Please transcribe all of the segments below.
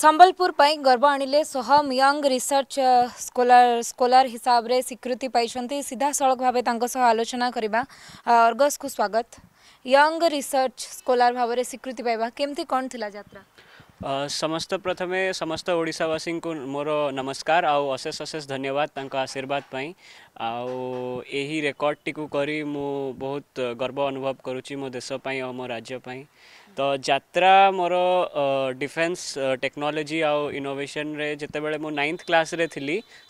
ସମ୍ବଲପୁର ପାଇଁ ଗର୍ବ ଆଣିଲେ Soham young research scholar scholar ହିସାବରେ ସ୍ୱୀକୃତି ପାଇଛନ୍ତି ସିଧାସଳଖ ଭାବେ ତାଙ୍କ ସହ ଆଲୋଚନା କରିବା ଅର୍ଗସକୁ ସ୍ୱାଗତ ୟଙ୍ଗ ରିସର୍ଚ୍ଚ ସ୍କୋଲାର ଭାବରେ ସ୍ୱୀକୃତି ପାଇବା କେମିତି କ'ଣ ଥିଲା ଯାତ୍ରା ସମସ୍ତ ପ୍ରଥମେ ସମସ୍ତ ଓଡ଼ିଶାବାସୀଙ୍କୁ ମୋର ନମସ୍କାର ଆଉ ଅଶେଷ ଅଶେଷ ଧନ୍ୟବାଦ ତାଙ୍କ ଆଶୀର୍ବାଦ ପାଇଁ आउ रेकर्ड करी गरि बहुत गर्व अनुभव गरु म देशप म्य जा म डिफेंस टेक्नोलॉजी आउ इनोभेसन जतिबेला म नाइन्थ क्लासे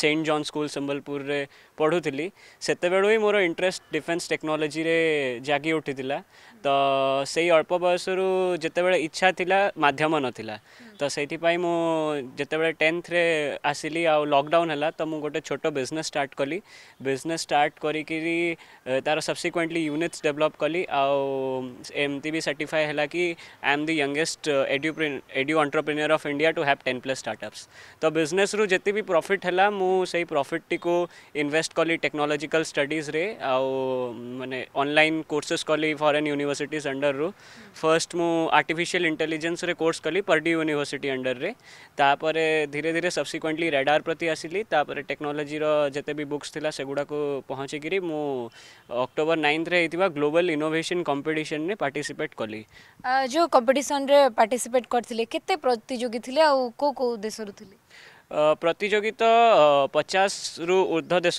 सेन्ट जन स्कुल सम्बलपुरे पढुली त्यतेबु म रे डिफेन्स टेक्नोलजी तो त अल्प बयसहरू जति बेला इच्छा इलाम नला तो से मुझे टेन्थ रे आसली आ लकडाउन है तो मुझे गोटे छोट बिजनेस स्टार्ट कली बिजनेस स्टार्ट कर तार सब्सिक्वेंटली यूनिट्स डेभलप कली आमती भी सर्टिफाई है कि I am the youngest edu edu entrepreneur of India to have ten plus startups तो बिजनेस रु जी भी प्रफिट है मुझे प्रफिट टी को इनभेस्ट कली टेक्नोलोजिकल स्टडिज रे आने ऑनलाइन कोर्सेस कली फरेन यूनिवर्सीट रु फर्स्ट मुझ आर्टिफिशियल इंटेलीजेन्स कोर्स कली पर्ड्यू यूनिवर्स यूनिवर्सीटी अंडर रे तापर धीरे धीरे सब्सिक्वेंटली रेडार प्रति आसली तापर टेक्नोलोजी रो भी बुक्स थिला सेगुडा को गिरी मु अक्टोबर नाइन्थ रे हेतिबा ग्लोबल इनोवेशन कंपटीशन रे पार्टिसिपेट कली जो कंपटीशन रे पार्टिसिपेट करथिले केते प्रतियोगी थिले आ को को देशरु थिले पचास रु ऊर्ध देश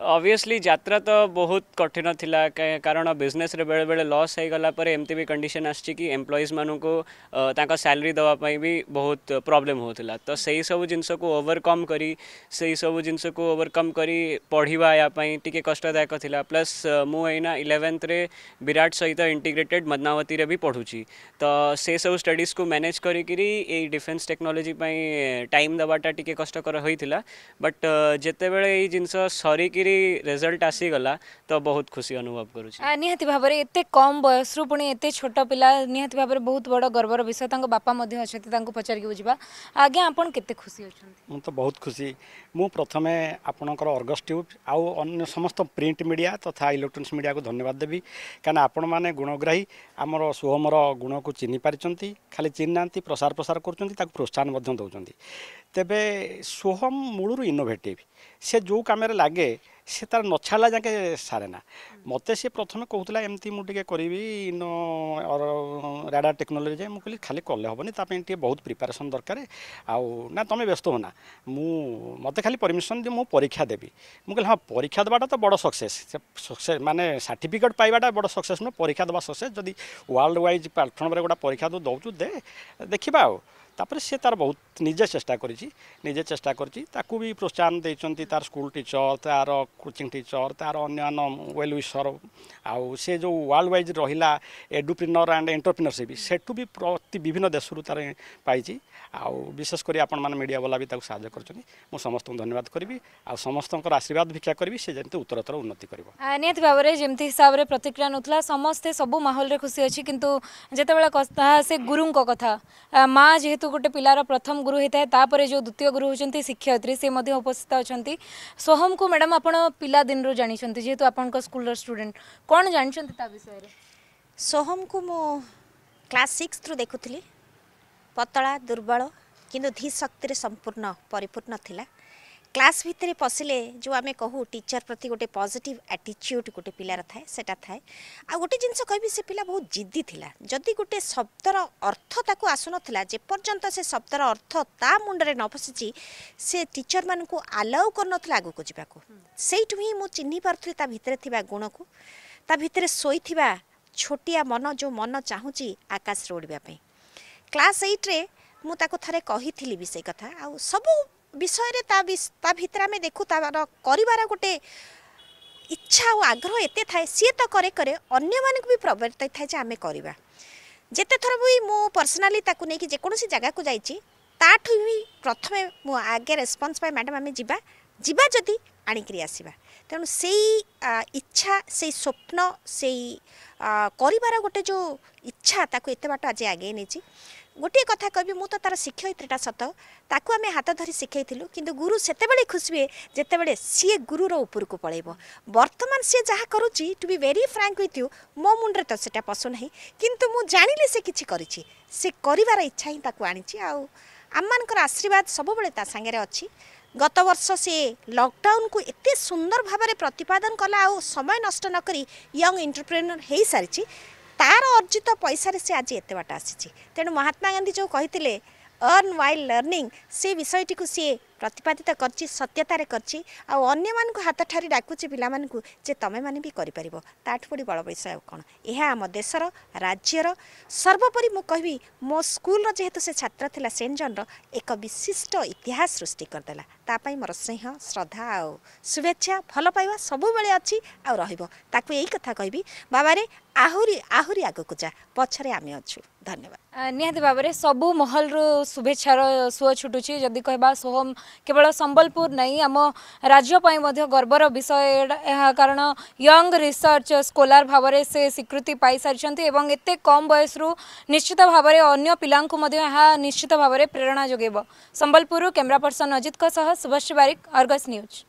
ଅବଭିୟସ୍ଲି ଯାତ୍ରା ତ ବହୁତ କଠିନ ଥିଲା କାରଣ ବିଜନେସ୍ରେ ବେଳେବେଳେ ଲସ୍ ହୋଇଗଲା ପରେ ଏମିତି ବି କଣ୍ଡିସନ୍ ଆସିଛି କି ଏମ୍ପ୍ଲୟିଜ୍ମାନଙ୍କୁ ତାଙ୍କ ସାଲାରୀ ଦେବା ପାଇଁ ବି ବହୁତ ପ୍ରୋବ୍ଲେମ୍ ହେଉଥିଲା ତ ସେହିସବୁ ଜିନିଷକୁ ଓଭରକମ୍ କରି ସେହିସବୁ ଜିନିଷକୁ ଓଭରକମ୍ କରି ପଢ଼ିବା ୟା ପାଇଁ ଟିକେ କଷ୍ଟଦାୟକ ଥିଲା ପ୍ଲସ୍ ମୁଁ ଏଇନା ଇଲେଭେନ୍ଥରେ ବିରାଟ ସହିତ ଇଣ୍ଟିଗ୍ରେଟେଡ୍ ମଦନାବତୀରେ ବି ପଢ଼ୁଛି ତ ସେସବୁ ଷ୍ଟଡିଜ୍କୁ ମ୍ୟାନେଜ୍ କରିକିରି ଏଇ ଡିଫେନ୍ସ ଟେକ୍ନୋଲୋଜି ପାଇଁ ଟାଇମ୍ ଦେବାଟା ଟିକେ କଷ୍ଟକର ହୋଇଥିଲା ବଟ୍ ଯେତେବେଳେ ଏଇ ଜିନିଷ ସରିକିରି ଯଦି ରେଜଲ୍ଟ ଆସିଗଲା ତ ବହୁତ ଖୁସି ଅନୁଭବ କରୁଛି ନିହାତି ଭାବରେ ଏତେ କମ୍ ବୟସରୁ ପୁଣି ଏତେ ଛୋଟ ପିଲା ନିହାତି ଭାବରେ ବହୁତ ବଡ଼ ଗର୍ବର ବିଷୟ ତାଙ୍କ ବାପା ମଧ୍ୟ ଅଛନ୍ତି ତାଙ୍କୁ ପଚାରିକି ବୁଝିବା ଆଜ୍ଞା ଆପଣ କେତେ ଖୁସି ଅଛନ୍ତି ମୁଁ ତ ବହୁତ ଖୁସି ମୁଁ ପ୍ରଥମେ ଆପଣଙ୍କର ଅର୍ଗସ୍ ଟ୍ୟୁବ୍ ଆଉ ଅନ୍ୟ ସମସ୍ତ ପ୍ରିଣ୍ଟ ମିଡ଼ିଆ ତଥା ଇଲେକ୍ଟ୍ରୋନିକ୍ସ ମିଡ଼ିଆକୁ ଧନ୍ୟବାଦ ଦେବି କାରଣ ଆପଣମାନେ ଗୁଣଗ୍ରାହୀ ଆମର ସୁହମର ଗୁଣକୁ ଚିହ୍ନି ପାରିଛନ୍ତି ଖାଲି ଚିହ୍ନି ନାହାନ୍ତି ପ୍ରସାର ପ୍ରସାର କରୁଛନ୍ତି ତାକୁ ପ୍ରୋତ୍ସାହନ ମଧ୍ୟ ଦେଉଛନ୍ତି ତେବେ ସୋହମ୍ ମୂଳରୁ ଇନୋଭେଟିଭ୍ ସେ ଯେଉଁ କାମରେ ଲାଗେ ସେ ତାର ନଛାଡ଼ିଲା ଯାକେ ସାରେ ନା ମୋତେ ସେ ପ୍ରଥମେ କହୁଥିଲା ଏମିତି ମୁଁ ଟିକେ କରିବି ଇନୋ ରାଡା ଟେକ୍ନୋଲୋଜି ଯାଏ ମୁଁ କହିଲି ଖାଲି କଲେ ହେବନି ତା ପାଇଁ ଟିକେ ବହୁତ ପ୍ରିପାରେସନ୍ ଦରକାର ଆଉ ନା ତୁମେ ବ୍ୟସ୍ତ ହୁଅନା ମୁଁ ମୋତେ ଖାଲି ପରମିସନ୍ ଦିଅ ମୁଁ ପରୀକ୍ଷା ଦେବି ମୁଁ କହିଲି ହଁ ପରୀକ୍ଷା ଦେବାଟା ତ ବଡ଼ ସକ୍ସେସ୍ ସକ୍ସେସ୍ ମାନେ ସାର୍ଟିଫିକେଟ୍ ପାଇବାଟା ବଡ଼ ସକ୍ସେସ୍ ନୁହେଁ ପରୀକ୍ଷା ଦେବା ସକ୍ସେସ୍ ଯଦି ୱାର୍ଲଡ଼ ୱାଇଜ୍ ପ୍ଲାଟଫର୍ମରେ ଗୋଟେ ପରୀକ୍ଷା ତୁ ଦେଉଛୁ ଦେ ଦେଖିବା ଆଉ ତାପରେ ସେ ତାର ବହୁତ ନିଜେ ଚେଷ୍ଟା କରିଛି ନିଜେ ଚେଷ୍ଟା କରିଛି ତାକୁ ବି ପ୍ରୋତ୍ସାହନ ଦେଇଛନ୍ତି ତାର ସ୍କୁଲ ଟିଚର୍ ତାର କୋଚିଂ ଟିଚର୍ ତାର ଅନ୍ୟାନ୍ୟ ୱେଲ୍ ୱିସର୍ ଆଉ ସେ ଯେଉଁ ୱାର୍ଲଡ ୱାଇଜ୍ ରହିଲା ଏଡୁପ୍ରିନର୍ ଆଣ୍ଡ ଏଣ୍ଟରପ୍ରିନରସିପ୍ ସେଠୁ ବି ପ୍ରତି ବିଭିନ୍ନ ଦେଶରୁ ତାର ପାଇଛି ଆଉ ବିଶେଷ କରି ଆପଣମାନେ ମିଡ଼ିଆବାଲା ବି ତାକୁ ସାହାଯ୍ୟ କରୁଛନ୍ତି ମୁଁ ସମସ୍ତଙ୍କୁ ଧନ୍ୟବାଦ କରିବି ଆଉ ସମସ୍ତଙ୍କର ଆଶୀର୍ବାଦ ଭିକ୍ଷା କରିବି ସେ ଯେମିତି ଉତ୍ତରତର ଉନ୍ନତି କରିବ ନିହାତି ଭାବରେ ଯେମିତି ହିସାବରେ ପ୍ରତିକ୍ରିୟା ନେଉଥିଲା ସମସ୍ତେ ସବୁ ମାହୋଲରେ ଖୁସି ଅଛି କିନ୍ତୁ ଯେତେବେଳେ କଥା ସେ ଗୁରୁଙ୍କ କଥା ମା ଯେହେତୁ ଗୋଟେ ପିଲାର ପ୍ରଥମ ଗୁରୁ ହୋଇଥାଏ ତାପରେ ଯେଉଁ ଦ୍ୱିତୀୟ ଗୁରୁ ହେଉଛନ୍ତି ଶିକ୍ଷୟତ୍ରୀ ସେ ମଧ୍ୟ ଉପସ୍ଥିତ ଅଛନ୍ତି ସୋହମକୁ ମ୍ୟାଡ଼ାମ୍ ଆପଣ ପିଲାଦିନରୁ ଜାଣିଛନ୍ତି ଯେହେତୁ ଆପଣଙ୍କ ସ୍କୁଲର ଷ୍ଟୁଡେଣ୍ଟ କ'ଣ ଜାଣିଛନ୍ତି ତା ବିଷୟରେ ସୋହମକୁ ମୁଁ କ୍ଲାସ୍ ସିକ୍ସରୁ ଦେଖୁଥିଲି ପତଳା ଦୁର୍ବଳ କିନ୍ତୁ ଧୀଶକ୍ତିରେ ସମ୍ପୂର୍ଣ୍ଣ ପରିପୂର୍ଣ୍ଣ ଥିଲା क्लास भितर पशिले जो आम कहू टीचर प्रति गोटे पजिट आटीच्यूड गोटे पिलार थाए सेटा थाए आ गोटे जिनस कह से पिला बहुत जिद्दी थिला जदि गोटे शब्दर अर्थ ताकू आसुन जेपर्यंत से शब्दर अर्थ ता मुंडे न पशिची से टीचर मानक आलाउ कर आगक जावाक ସେଇଠୁ ହିଁ ମୁଁ ଚିହ୍ନିପାରୁଥିଲି ତା ଭିତରେ ଥିବା ଗୁଣକୁ ତା ଭିତରେ ଶୋଇଥିବା ଛୋଟିଆ ମନ ଯେଉଁ ମନ ଚାହୁଁଛି ଆକାଶରେ ଉଡ଼ିବା ପାଇଁ କ୍ଲାସ୍ ଏଇଟ୍ରେ ମୁଁ ତାକୁ ଥରେ କହିଥିଲି ବି ସେଇ କଥା ଆଉ ସବୁ ବିଷୟରେ ତା ତା ଭିତରେ ଆମେ ଦେଖୁ ତାର କରିବାର ଗୋଟେ ଇଚ୍ଛା ଆଉ ଆଗ୍ରହ ଏତେ ଥାଏ ସିଏ ତ କରେ କରେ ଅନ୍ୟମାନଙ୍କୁ ବି ପ୍ରବର୍ତ୍ତାଇ ଥାଏ ଯେ ଆମେ କରିବା ଯେତେ ଥର ବି ମୁଁ ପର୍ସନାଲି ତାକୁ ନେଇକି ଯେକୌଣସି ଜାଗାକୁ ଯାଇଛି ତାଠୁ ବି ପ୍ରଥମେ ମୁଁ ଆଗେ ରେସ୍ପନ୍ସ ପାଏ ମ୍ୟାଡ଼ାମ୍ ଆମେ ଯିବା ଯିବା ଯଦି ଆଣିକିରି ଆସିବା ତେଣୁ ସେଇ ଇଚ୍ଛା ସେଇ ସ୍ୱପ୍ନ ସେଇ କରିବାର ଗୋଟେ ଯେଉଁ ଇଚ୍ଛା ତାକୁ ଏତେ ବାଟ ଆଜି ଆଗେଇ ନେଇଛି ଗୋଟିଏ କଥା କହିବି ମୁଁ ତ ତା'ର ଶିକ୍ଷୟିତ୍ରୀଟା ସତ ତାକୁ ଆମେ ହାତ ଧରି ଶିଖେଇଥିଲୁ କିନ୍ତୁ ଗୁରୁ ସେତେବେଳେ ଖୁସି ହୁଏ ଯେତେବେଳେ ସିଏ ଗୁରୁର ଉପରକୁ ପଳେଇବ ବର୍ତ୍ତମାନ ସିଏ ଯାହା କରୁଛି to be very frank with you ମୋ ମୁଣ୍ଡରେ ତ ସେଇଟା ପଶୁନାହିଁ କିନ୍ତୁ ମୁଁ ଜାଣିଲି ସେ କିଛି କରିଛି ସେ କରିବାର ଇଚ୍ଛା ହିଁ ତାକୁ ଆଣିଛି ଆଉ ଆମମାନଙ୍କର ଆଶୀର୍ବାଦ ସବୁବେଳେ ତା ସାଙ୍ଗରେ ଅଛି ଗତ ବର୍ଷ ସେ ଲକଡାଉନକୁ ଏତେ ସୁନ୍ଦର ଭାବରେ ପ୍ରତିପାଦନ କଲା ଆଉ ସମୟ ନଷ୍ଟ ନକରି ୟଙ୍ଗ ଏଣ୍ଟରପ୍ରେନର ହୋଇସାରିଛି ତା'ର ଅର୍ଜିତ ପଇସାରେ ସେ ଆଜି ଏତେ ବାଟ ଆସିଛି ତେଣୁ ମହାତ୍ମା ଗାନ୍ଧୀ ଯେଉଁ କହିଥିଲେ ଅର୍ନ ୱାଇଲ୍ଡ ଲର୍ଣ୍ଣିଂ ସେ ବିଷୟଟିକୁ ସିଏ ପ୍ରତିପାଦିତ କରିଛି ସତ୍ୟତାରେ କରିଛି ଆଉ ଅନ୍ୟମାନଙ୍କୁ ହାତ ଠାରି ଡାକୁଛି ପିଲାମାନଙ୍କୁ ଯେ ତମେମାନେ ବି କରିପାରିବ ତାଠୁ ପଡ଼ି ବଳ ବିଷୟ ଆଉ କ'ଣ ଏହା ଆମ ଦେଶର ରାଜ୍ୟର ସର୍ବୋପରି ମୁଁ କହିବି ମୋ ସ୍କୁଲର ଯେହେତୁ ସେ ଛାତ୍ର ଥିଲା ସେଣ୍ଟ ଜନ୍ର ଏକ ବିଶିଷ୍ଟ ଇତିହାସ ସୃଷ୍ଟି କରିଦେଲା ତା ପାଇଁ ମୋର ସ୍ନେହ ଶ୍ରଦ୍ଧା ଆଉ ଶୁଭେଚ୍ଛା ଭଲ ପାଇବା ସବୁବେଳେ ଅଛି ଆଉ ରହିବ ତାକୁ ଏଇ କଥା କହିବି ବାବାରେ ଆହୁରି ଆହୁରି ଆଗକୁ ଯା ପଛରେ ଆମେ ଅଛୁ ଧନ୍ୟବାଦ ନିହାତି ଭାବରେ ସବୁ ମହଲରୁ ଶୁଭେଚ୍ଛାର ସୁଅ ଛୁଟୁଛି ଯଦି କହିବା ସୋହମ केवल संबलपुर नहीं आम राज्यपाई गर्वर विषय कारण यंग रिसर्च स्कोलार भाव से स्वीकृति पाई एवं एत कम बयस निश्चित भाव में अगर पिला निश्चित भाव में प्रेरणा जोगेब संबलपुर कैमेरा पर्सन अजित सह शुभ बारिक अर्गस न्यूज